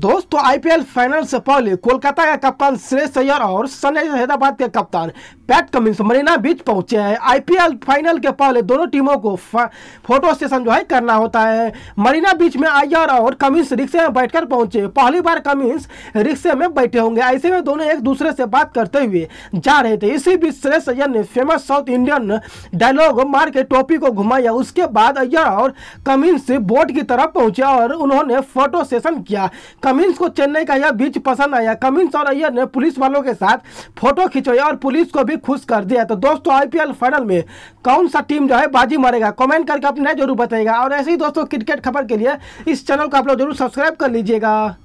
दोस्तों IPL final से पहले कोलकाता का कप्तान श्रेष अयर और सनराइजर हैदराबाद के कप्तान पैट कमिंस मरीना बीच पहुंचे हैं आईपीएल फाइनल के पहले दोनों टीमों को फोटो सेशन जो है करना होता है मरीना बीच में अयर और कमिंस रिक्शे में बैठकर पहुंचे पहली बार कमिंस रिक्शे में बैठे होंगे ऐसे में दोनों एक दूसरे से बात करते हुए जा रहे थे इसी बीच श्रेयस अयर ने फेमस साउथ इंडियन डायलॉग मार के टोपी को घुमाया उसके बाद अय्यर और कमिंस बोर्ड की तरफ पहुंचे और उन्होंने फोटो सेशन किया कमिंस को चेन्नई का यह बीच पसंद आया कमिंस और अय्यर ने पुलिस वालों के साथ फोटो खिंचवाया और पुलिस को भी खुश कर दिया तो दोस्तों आईपीएल फाइनल में कौन सा टीम जो है बाजी मारेगा कमेंट करके अपने जरूर बताएगा और ऐसे ही दोस्तों क्रिकेट खबर के लिए इस चैनल को आप लोग जरूर सब्सक्राइब कर लीजिएगा